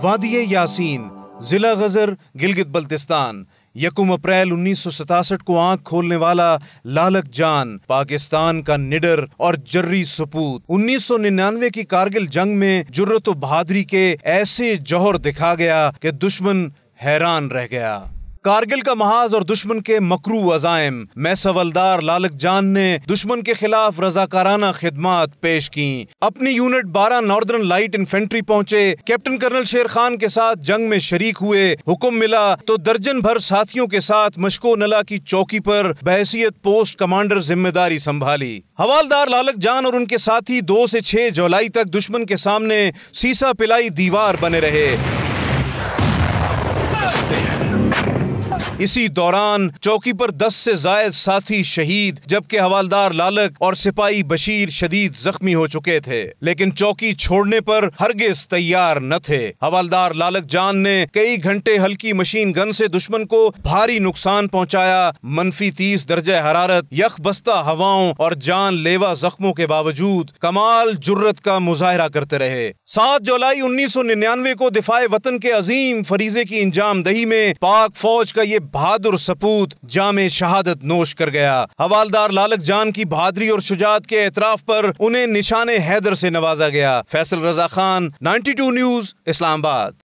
वादी यासीन ज़िला गज़र गिलगित बल्तिस्तान यकुम अप्रैल उन्नीस को आंख खोलने वाला लालक जान पाकिस्तान का निडर और जर्री सपूत 1999 की कारगिल जंग में जुर्रत बहादरी के ऐसे जौहर दिखा गया कि दुश्मन हैरान रह गया कारगिल का महाज और दुश्मन के मकरू अजायम मैसवलदार लालक जान ने दुश्मन के खिलाफ रजाकाराना खिदमत पेश की अपनी यूनिट बारह नॉर्दर्न लाइट इन्फेंट्री पहुंचे कैप्टन कर्नल शेर खान के साथ जंग में शरीक हुए हुक्म मिला तो दर्जन भर साथियों के साथ मशको नला की चौकी पर बहसीत पोस्ट कमांडर जिम्मेदारी संभाली हवालदार लालक जान और उनके साथी दो से छह जुलाई तक दुश्मन के सामने सीसा पिलाई दीवार बने रहे इसी दौरान चौकी पर 10 से जायद साथी शहीद जबकि हवालदार लालक और सिपाही बशीर शदीद जख्मी हो चुके थे लेकिन चौकी छोड़ने पर हरगिज तैयार न थे हवालदार लालक जान ने कई घंटे हल्की मशीन गन से दुश्मन को भारी नुकसान पहुंचाया मनफी तीस दर्जा हरारत यख बस्ता हवाओं और जान लेवा जख्मों के बावजूद कमाल जुर्रत का मुजाहरा करते रहे सात जुलाई उन्नीस सौ निन्यानवे को दिफाए वतन के अजीम फरीजे की इंजाम दही में पाक फौज का ये बहादुर सपूत जाम शहादत नोश कर गया हवालदार लालक जान की बहादरी और शुजात के एतराफ पर उन्हें निशान हैदर से नवाजा गया फैसल रजा खान 92 न्यूज इस्लामाबाद